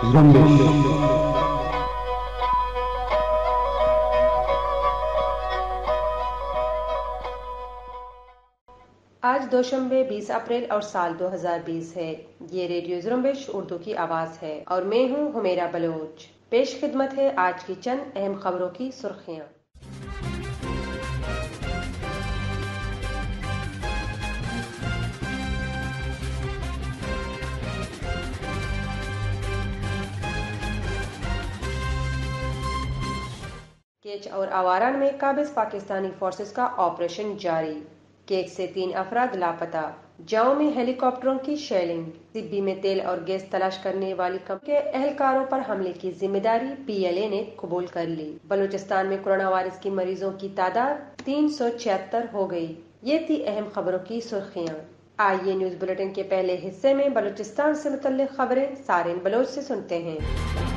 आज दोशंबे 20 अप्रैल और साल 2020 है ये रेडियो जुरम्बेश उर्दू की आवाज़ है और मैं हूँ हुमेरा बलोच पेश खिदमत है आज की चंद अहम खबरों की सुर्खियाँ केच और आवारान में काबिज पाकिस्तानी फोर्सेस का ऑपरेशन जारी केच से तीन अफराद लापता जाओ में हेलीकॉप्टरों की शेलिंग सिब्बी में तेल और गैस तलाश करने वाली कंपनी के एहलकारों पर हमले की जिम्मेदारी पीएलए ने कबूल कर ली बलूचिस्तान में कोरोना वायरस की मरीजों की तादाद तीन हो गई ये थी अहम खबरों की सुर्खियाँ आइए न्यूज बुलेटिन के पहले हिस्से में बलूचिस्तान से मुतल खबरें सारे बलोच से सुनते हैं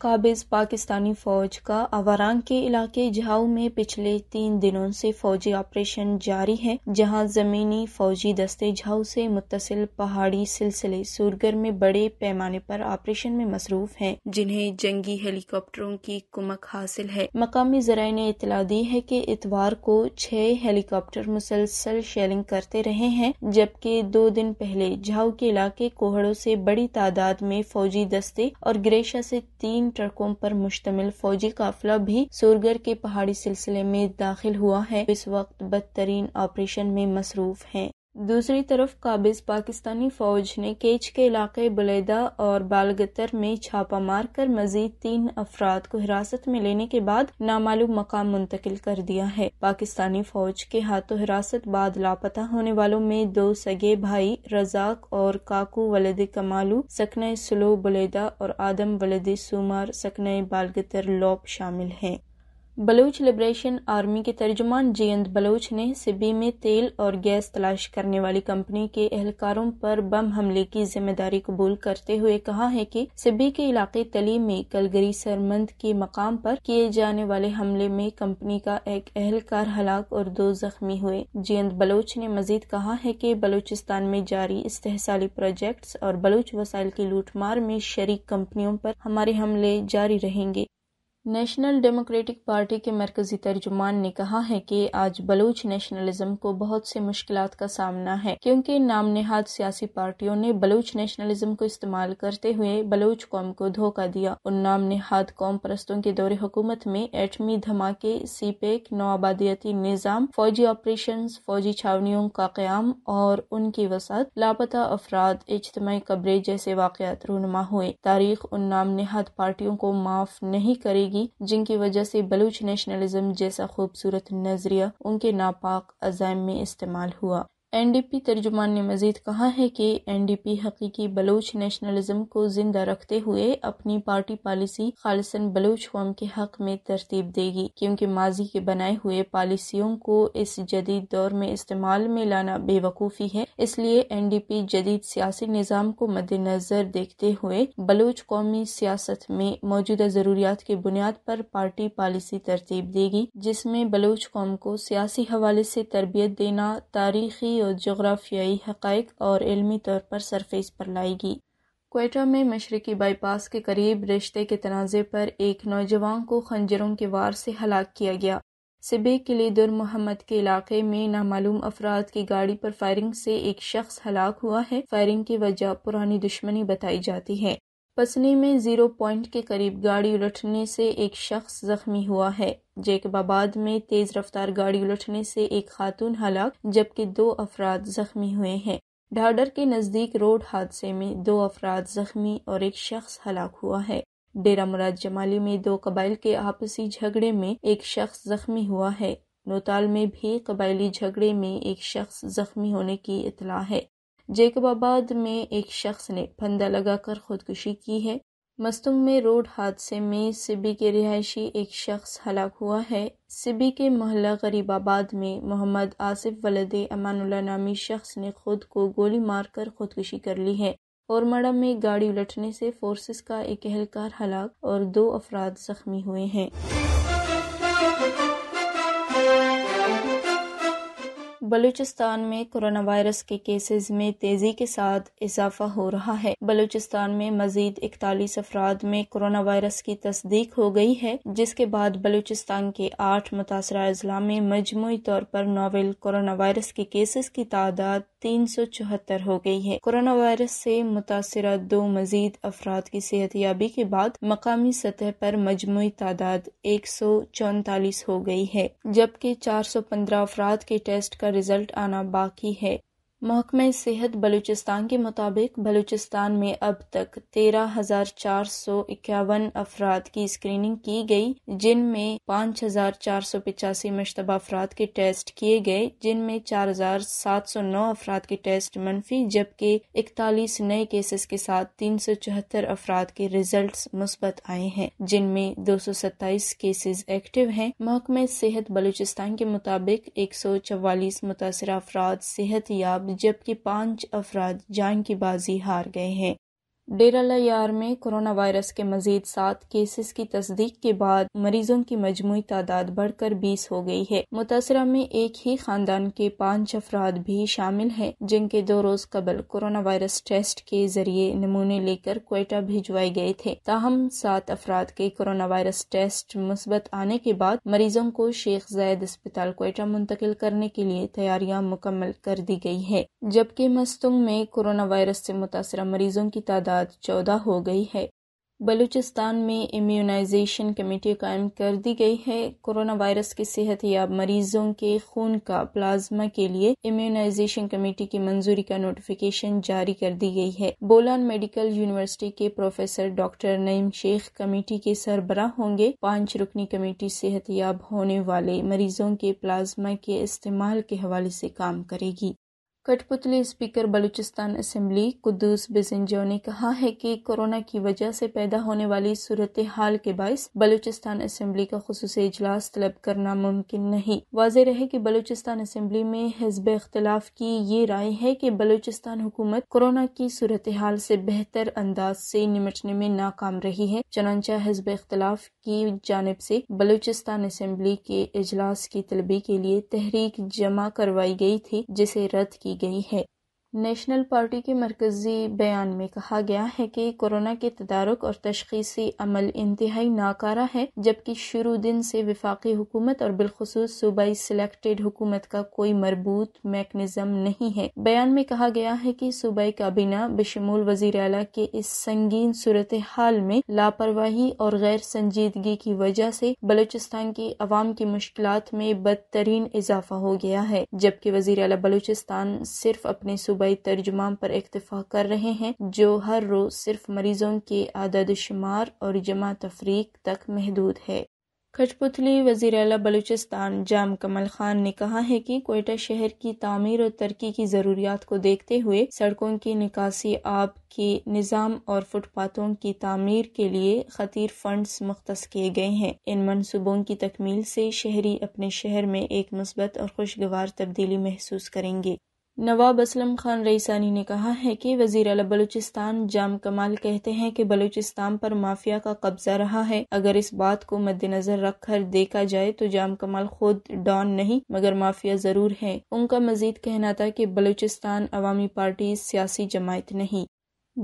काबिज पाकिस्तानी फौज का अवारांग के इलाके झाऊ में पिछले तीन दिनों से फौजी ऑपरेशन जारी है जहां जमीनी फौजी दस्ते झाऊ से मुतसिल पहाड़ी सिलसिले सूरगर में बड़े पैमाने पर ऑपरेशन में मसरूफ हैं जिन्हें जंगी हेलीकॉप्टरों की कुमक हासिल है मकामी जराये ने इतला दी है की इतवार को छह हेलीकॉप्टर मुसलसल शेलिंग करते रहे हैं जबकि दो दिन पहले झाऊ के इलाके कोहड़ों से बड़ी तादाद में फौजी दस्ते और ग्रेशा से तीन ट्रकों पर मुश्तमिल फौजी काफिला भी सुरगर के पहाड़ी सिलसिले में दाखिल हुआ है इस वक्त बदतरीन ऑपरेशन में मसरूफ है दूसरी तरफ काबिज पाकिस्तानी फौज ने केच के इलाके बलेदा और बालगतर में छापा मार कर मजीद तीन अफराद को हिरासत में लेने के बाद नामालूम मकाम मुंतकिल कर दिया है पाकिस्तानी फौज के हाथों हिरासत बाद लापता होने वालों में दो सगे भाई रजाक और काकू वलद कमालू सकन सुलो बलेदा और आदम वलद सुमार सकन बालगतर लोप शामिल हैं बलूच लिबरेशन आर्मी के तर्जुमान जयंत बलूच ने सिबी में तेल और गैस तलाश करने वाली कंपनी के एहलकारों पर बम हमले की जिम्मेदारी कबूल करते हुए कहा है कि सिबी के इलाके तली में कलगरी सरमंद के मकाम पर किए जाने वाले हमले में कंपनी का एक एहलकार हलाक और दो जख्मी हुए जयंत बलोच ने मजीद कहा है की बलूचिस्तान में जारी इस्तेसाली प्रोजेक्ट और बलूच वसाइल की लूटमार में शरीक कंपनियों पर हमारे हमले जारी रहेंगे नेशनल डेमोक्रेटिक पार्टी के मरकजी तर्जुमान ने कहा है कि आज बलूच नेशनलिज्म को बहुत से मुश्किल का सामना है क्योंकि नाम नहाद सियासी पार्टियों ने बलूच नेशनलिज्म को इस्तेमाल करते हुए बलूच कौम को धोखा दिया उन नाम नहाद कौम परस्तों के दौरे हुकूमत में एटमी धमाके सी पेक नौआबादियाती निज़ाम फौजी ऑपरेशन फौजी छावनियों का क्याम और उनकी वसात लापता अफराद इजतमी कब्रे जैसे वाकत रूनमा हुए तारीख उन नाम नहाद पार्टियों को माफ नहीं करेगी रही जिनकी वजह से बलूच नेशनलिज्म जैसा खूबसूरत नजरिया उनके नापाक अजायम में इस्तेमाल हुआ एन डी पी तर्जुमान ने मजीद कहा है कि एन डी पी हकीकी बलोच नेशनलिज्म को जिंदा रखते हुए अपनी पार्टी पॉलिसी खालसन बलोच कौम के हक में तरतीब देगी क्योंकि माजी के बनाए हुए पॉलिसियों को इस जदीद दौर में इस्तेमाल में लाना बेवकूफ़ी है इसलिए एन डी पी जदीद सियासी निज़ाम को मद्देनजर देखते हुए बलोच कौमी सियासत में मौजूदा ज़रूरियात की बुनियाद पर पार्टी पॉलिसी तरतीब देगी जिसमें बलोच कौम को सियासी हवाले से तरबियत देना तारीखी तहरीकी और जोग्राफियाई हक़ाइक और इलमी तौर पर सरफेस पर लाएगी कोयटा में मशरकी बाईपास के करीब रिश्ते के तनाज़े पर एक नौजवान को खंजरों के वार से हलाक किया गया सिबे दुर मोहम्मद के इलाके में नामालूम अफराद की गाड़ी पर फायरिंग से एक शख्स हलाक हुआ है फायरिंग की वजह पुरानी दुश्मनी बताई जाती है पसनी में जीरो पॉइंट के करीब गाड़ी उलटने से एक शख्स जख्मी हुआ है जैकबाबाद में तेज रफ्तार गाड़ी उलटने से एक खातून हलाक जबकि दो अफराद जख्मी हुए हैं ढाडर के नजदीक रोड हादसे में दो अफराद जख्मी और एक शख्स हलाक हुआ है डेरा मुराद जमाली में दो कबाइल के आपसी झगड़े में एक शख्स जख्मी हुआ है नोताल में भी कबायली झगड़े में एक शख्स जख्मी होने की इतला है जैकबाबाद में एक शख्स ने फंदा लगाकर खुदकुशी की है मस्तुंग में रोड हादसे में सिबी के रिहायशी एक शख्स हलाक हुआ है सिबी के मोहल्ला गरीबाबाद में मोहम्मद आसिफ वलद अमानुल्ला नामी शख्स ने खुद को गोली मारकर खुदकुशी कर ली है और मड़ा में गाड़ी उलटने से फोर्सेस का एक एहलकार हलाक और दो अफराद जख्मी हुए हैं बलूचिस्तान में कोरोना वायरस के केसेस में तेजी के साथ इजाफा हो रहा है बलूचिस्तान में मजीद इकतालीस अफराद में कोरोना वायरस की तस्दीक हो गई है जिसके बाद बलूचिस्तान के आठ मुतासर अजला में मजमू तौर पर नोवेल कोरोना वायरस के केसेस की तादाद तीन सौ चौहत्तर हो गई है कोरोना वायरस से मुतासर दो मजीद अफराद की सेहत याबी के बाद मकामी सतह पर मजमू तादाद एक सौ चौतालीस हो गई है जबकि चार सौ पंद्रह अफराद के टेस्ट का रिजल्ट आना बाकी है महकमे सेहत बलूचिस्तान के मुताबिक बलूचिस्तान में अब तक तेरह हजार चार सौ इक्यावन अफराद की स्क्रीनिंग की गई जिनमें पाँच हजार चार सौ पिचासी मुशतबा अफराद के टेस्ट किए गए जिनमें चार हजार सात सौ नौ अफराद के टेस्ट मनफी जबकि इकतालीस नए केसेस के साथ तीन सौ चौहत्तर अफराद के रिजल्ट मुस्बत आए हैं जिनमें दो सौ सत्ताईस केसेज एक्टिव हैं महकमे सेहत बलूचिस्तान के मुताबिक एक सौ चवालीस मुतासर अफराद सेहत याब जबकि पांच अफराद जान की बाजी हार गए हैं डेराला यार में कोरोना वायरस के मजीद सात केसेस की तस्दीक के बाद मरीजों की मजमू तादाद बढ़कर बीस हो गई है मुतासरा में एक ही खानदान के पाँच अफराद भी शामिल हैं जिनके दो रोज कबल कोरोना वायरस टेस्ट के जरिए नमूने लेकर कोयटा भिजवाए गए थे ताहम सात अफराद के कोरोना वायरस टेस्ट मुस्बत आने के बाद मरीजों को शेख जैद अस्पताल कोयटा मुंतकिल करने के लिए तैयारियाँ मुकम्मल कर दी गयी है जबकि मस्तुंग में कोरोना वायरस ऐसी मुतासरा मरीजों की तादाद तादाद चौदह हो गई है बलूचिस्तान में इम्यूनाइजेशन कमेटी कायम कर दी गई है कोरोना वायरस के सेहत याब मरीजों के खून का प्लाज्मा के लिए इम्यूनाइजेशन कमेटी की मंजूरी का नोटिफिकेशन जारी कर दी गई है बोलान मेडिकल यूनिवर्सिटी के professor doctor Naeem Sheikh committee के सरबरा होंगे पांच रुकनी कमेटी सेहत याब होने वाले मरीजों के प्लाज्मा के इस्तेमाल के हवाले से काम करेगी कठपुतली स्पीकर बलूचिस्तान असम्बली कुदूस बिजंजो ने कहा है कि कोरोना की वजह से पैदा होने वाली सूरत हाल के बायस बलूचिस्तान असम्बली का खसूस इजलास तलब करना मुमकिन नहीं वाज रहे कि बलूचिस्तान असम्बली में हजब इख्तलाफ की ये राय है कि बलूचिस्तान हुकूमत कोरोना की सूरत हाल से बेहतर अंदाज से निमटने में नाकाम रही है चनाचा हजब इख्तलाफ की जानब से बलूचिस्तान असम्बली के इजलास की तलबी के लिए तहरीक जमा करवाई गई थी जिसे रद्द की 给平。नेशनल पार्टी के मरकज़ी बयान में कहा गया है कि कोरोना के तदारक और तशखीसी अमल इंतहाई नाकारा है जबकि शुरू दिन से विफाकी हुकूमत और बिलखसूस सूबाई सिलेक्टेड हुकूमत का कोई मरबूत मेकनिज्म नहीं है बयान में कहा गया है कि सूबाई काबीना बशमूल वजीर अला के इस संगीन सूरत हाल में लापरवाही और गैर संजीदगी की वजह से बलूचिस्तान की आवाम की मुश्किल में बदतरीन इजाफा हो गया है जबकि वजीर अला बलूचिस्तान सिर्फ अपने सूबाई तर्जुमान पर इतफ़ा कर रहे हैं जो हर रोज़ सिर्फ मरीजों के आदद शुमार और जमा तफरीक तक महदूद है खजपुतली वजीर अला बलूचिस्तान जाम कमल खान ने कहा है कि कोयटा शहर की तामीर और तरक्की की ज़रूरियात को देखते हुए सड़कों की निकासी आब के निज़ाम और फुटपाथों की तामीर के लिए खतीर फंड्स मुख्त किए गए हैं इन मनसूबों की तकमील से शहरी अपने शहर में एक मस्बत और खुशगवार तब्दीली महसूस करेंगे नवाब असलम खान रईसानी ने कहा है कि वजीर अला बलूचिस्तान जाम कमाल कहते हैं कि बलूचिस्तान पर माफिया का कब्जा रहा है अगर इस बात को मद्देनजर रखकर देखा जाए तो जाम कमाल खुद डॉन नहीं मगर माफिया जरूर है उनका मजीद कहना था कि बलूचिस्तान अवामी पार्टी सियासी जमायत नहीं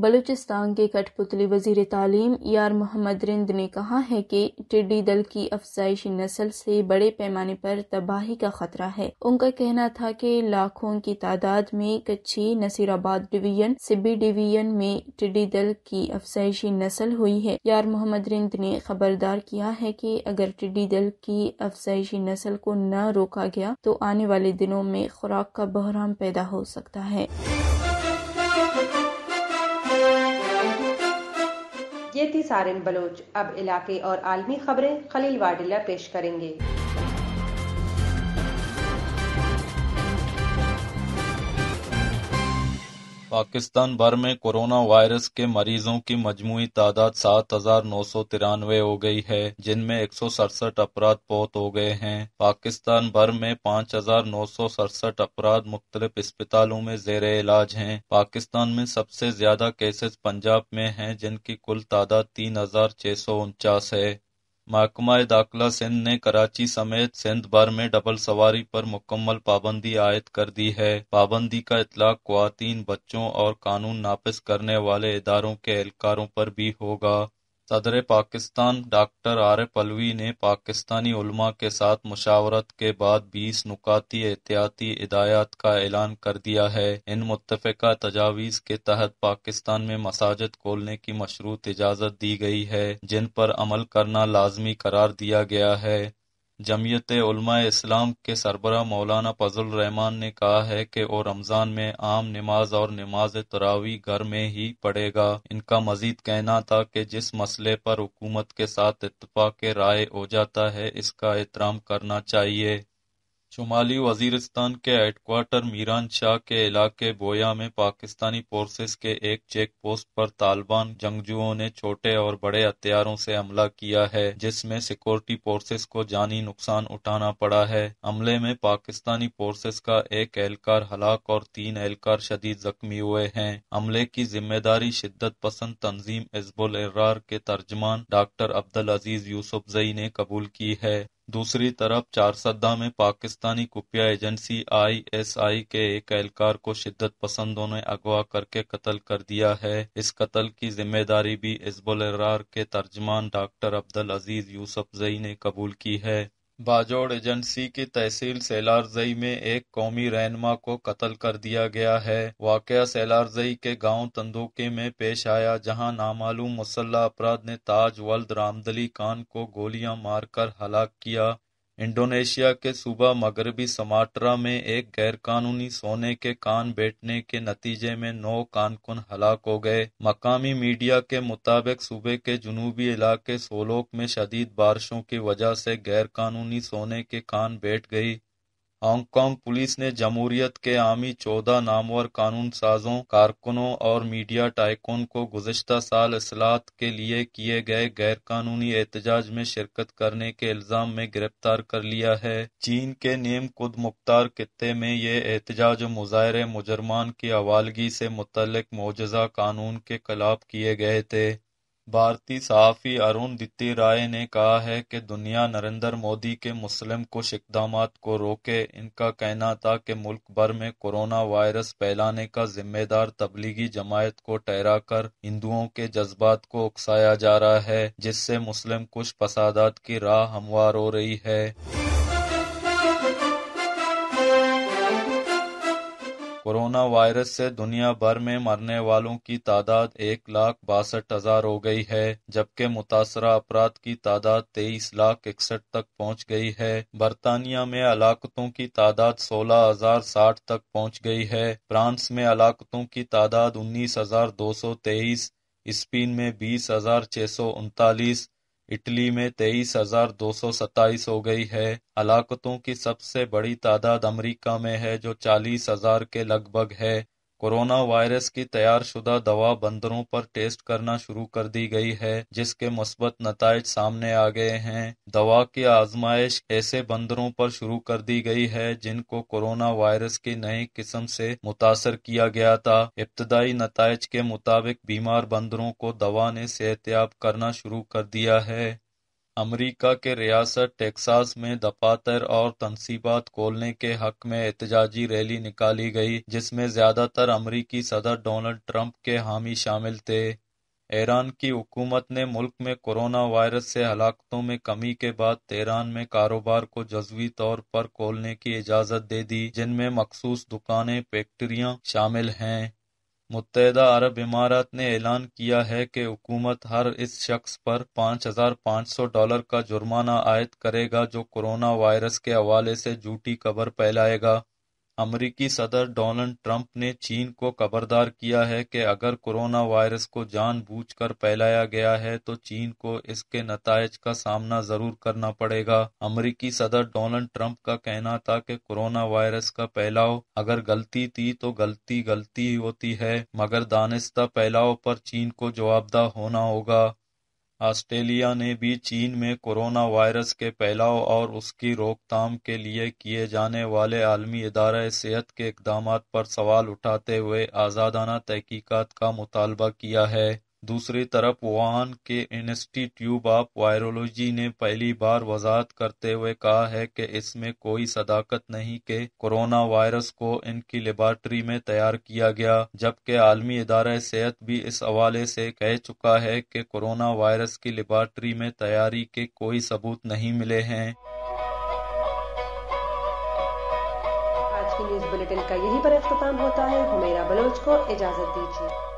बलूचिस्तान के कठपुतली वजीर तालीम यार मोहम्मद रिंद ने कहा है कि टिड्डी दल की अफजाइशी नस्ल से बड़े पैमाने पर तबाही का खतरा है उनका कहना था कि लाखों की तादाद में कच्ची नसीराबाद डिवीजन सिब्बी डिवीजन में टिड्डी दल की अफजाइशी नस्ल हुई है यार मोहम्मद रिंद ने खबरदार किया है कि अगर टिड्डी दल की अफजाइशी नस्ल को न रोका गया तो आने वाले दिनों में खुराक का बहराम पैदा हो सकता है ये थी सारिन बलोच अब इलाके और आलमी खबरें खलील वाडिला पेश करेंगे पाकिस्तान भर में कोरोना वायरस के मरीजों की मजमू तादाद सात हजार नौ सौ तिरानवे हो गई है जिनमें एक सौ सड़सठ अपराध पौत हो गए हैं पाकिस्तान भर में पाँच हजार नौ सौ सड़सठ अपराध मुख्तलिफ अस्पतालों में जेर इलाज हैं पाकिस्तान में सबसे ज्यादा केसेस पंजाब में हैं जिनकी कुल तादाद तीन हजार छह सौ उनचास है महकमा दाखिला सिंध ने कराची समेत सिंध भर में डबल सवारी पर मुकम्मल पाबंदी आयद कर दी है। पाबंदी का इतलाक खुवातीन, बच्चों और कानून नाफिज करने वाले इदारों के एहलकारों पर भी होगा। सदर पाकिस्तान डॉक्टर आरिफ अलवी ने पाकिस्तानी उलमा के साथ मुशावरत के बाद बीस नुकाती एहतियाती हिदायत का ऐलान कर दिया है इन मुतफ़ा तजावीज़ के तहत पाकिस्तान में मसाजिद खोलने की मशरूत इजाज़त दी गई है जिन पर अमल करना लाजमी करार दिया गया है जमयत इस्लाम के सरबरा मौलाना फजलुर्रहमान ने कहा है कि वो रमज़ान में आम नमाज और नमाज तरावी घर में ही पढ़ेगा इनका मजीद कहना था कि जिस मसले पर हुकूमत के साथ इतफाक़ राय हो जाता है इसका एहतराम करना चाहिए शुमाली वजीरस्तान के मीरान शाह के इलाके बोया में पाकिस्तानी फोर्सेस के एक चेक पोस्ट पर तालिबान जंगजुओं ने छोटे और बड़े हथियारों से हमला किया है जिसमें सिक्योरिटी फोर्सेस को जानी नुकसान उठाना पड़ा है हमले में पाकिस्तानी फोर्सेस का एक एहलकार हलाक और तीन एहलकार शदीद जख्मी हुए हैं हमले की जिम्मेदारी शिद्दत पसंद तंजीम इजबुल के तर्जमान डॉक्टर अब्दुल अजीज यूसुफजई ने कबूल की है दूसरी तरफ चारसद्दा में पाकिस्तानी खुफिया एजेंसी आईएसआई के एक एहलकार को शिद्दत पसंदों ने अगवा करके कत्ल कर दिया है इस कत्ल की जिम्मेदारी भी हिजबुलरार के तर्जमान डॉक्टर अब्दुल अजीज यूसुफजई ने कबूल की है बाजोड़ एजेंसी की तहसील सैलारजई में एक कौमी रहनमा को कत्ल कर दिया गया है वाक़ सैलारजई के गांव तंदूके में पेश आया जहां नामालूम मुसल्ला अपराध ने ताज वल्द रामदली खान को गोलियां मारकर हलाक किया इंडोनेशिया के सूबा मगरबी समाट्रा में एक गैरकानूनी सोने के कान बैठने के नतीजे में नौ कानकुन हलाक हो गए मकामी मीडिया के मुताबिक सूबे के जुनूबी इलाके सोलोक में शदीद बारिशों की वजह से गैरकानूनी सोने के कान बैठ गई हांगकांग पुलिस ने जमहूरियत के आमी चौदह नामवर कानून साजों, कारकुनों और मीडिया टाइकोन को गुजशत साल असलात के लिए किए गए गैर कानूनी एहतजाज में शिरकत करने के इल्जाम में गिरफ्तार कर लिया है। चीन के नीम खुद मुख्तार खत्े में ये एहतजाज मुजाहरे मुजरमान की हवालगी से मुतल मुजजा कानून के खिलाफ किए गए थे। भारतीय सहाफ़ी अरुण राय ने कहा है कि दुनिया नरेंद्र मोदी के मुस्लिम कुछ इकदाम को रोके, इनका कहना था कि मुल्क भर में कोरोना वायरस फैलाने का जिम्मेदार तबलीगी जमात को ठहराकर हिंदुओं के जज्बात को उकसाया जा रहा है, जिससे मुस्लिम कुछ फसादात की राह हमवार हो रही है। कोरोना वायरस से दुनिया भर में मरने वालों की तादाद एक लाख बासठ हजार हो गई है जबकि मुतासर अपराध की तादाद तेईस लाख इकसठ तक पहुंच गई है बरतानिया में हलाकतों की तादाद सोलह हजार साठ तक पहुंच गई है फ्रांस में अलाकतों की तादाद उन्नीस हजार दो सौ तेईस स्पेन में बीस हजार छह सौ उनतालीस इटली में तेईस हजार दो सौ सत्ताईस हो गई है हलाकतों की सबसे बड़ी तादाद अमेरिका में है जो चालीस हजार के लगभग है कोरोना वायरस की तैयार शुदा दवा बंदरों पर टेस्ट करना शुरू कर दी गई है जिसके मुस्बत नतज सामने आ गए हैं दवा की आजमाइश ऐसे बंदरों पर शुरू कर दी गई है जिनको कोरोना वायरस की नई किस्म से मुतासर किया गया था इब्तदाई नतज के मुताबिक बीमार बंदरों को दवा ने सेहतयाब करना शुरू कर दिया है अमरीका के रियासत टेक्सास में दफातर और तनसीबात खोलने के हक में एहतजाजी रैली निकाली गई जिसमें ज्यादातर अमरीकी सदर डोनाल्ड ट्रंप के हामी शामिल थे ईरान की हुकूमत ने मुल्क में कोरोना वायरस से हलाकतों में कमी के बाद तेहरान में कारोबार को जजवी तौर पर खोलने की इजाज़त दे दी जिनमें मखसूस दुकानें फैक्ट्रियाँ शामिल हैं मुत्तहदा अरब इमारात ने ऐलान किया है कि हुकूमत हर इस शख्स पर पाँच हजार पाँच सौ डॉलर का जुर्माना आयद करेगा जो कोरोना वायरस के हवाले से झूठी खबर फैलाएगा अमरीकी सदर डोनाल्ड ट्रंप ने चीन को खबरदार किया है कि अगर कोरोना वायरस को जानबूझकर फैलाया गया है तो चीन को इसके नतज का सामना जरूर करना पड़ेगा अमरीकी सदर डोनाल्ड ट्रंप का कहना था कि कोरोना वायरस का फैलाव अगर गलती थी तो गलती गलती होती है मगर दानिस्ता फैलाव पर चीन को जवाबदा होना होगा ऑस्ट्रेलिया ने भी चीन में कोरोना वायरस के फैलाव और उसकी रोकथाम के लिए किए जाने वाले आलमी इदारा सेहत के इकदाम पर सवाल उठाते हुए आज़ादाना तहकीकत का मुतालबा किया है दूसरी तरफ वुहान के इंस्टीट्यूट ऑफ वायरोलॉजी ने पहली बार वजाहत करते हुए कहा है कि इसमें कोई सदाकत नहीं कि कोरोना वायरस को इनकी लेबॉरटरी में तैयार किया गया जबकि आलमी इदारा सेहत भी इस हवाले से कह चुका है कि कोरोना वायरस की लेबॉरटरी में तैयारी के कोई सबूत नहीं मिले हैं आज की न्यूज बुलेटिन का यही पर अख्ताम होता है हुमेरा बलोच को इजाजत दीजिए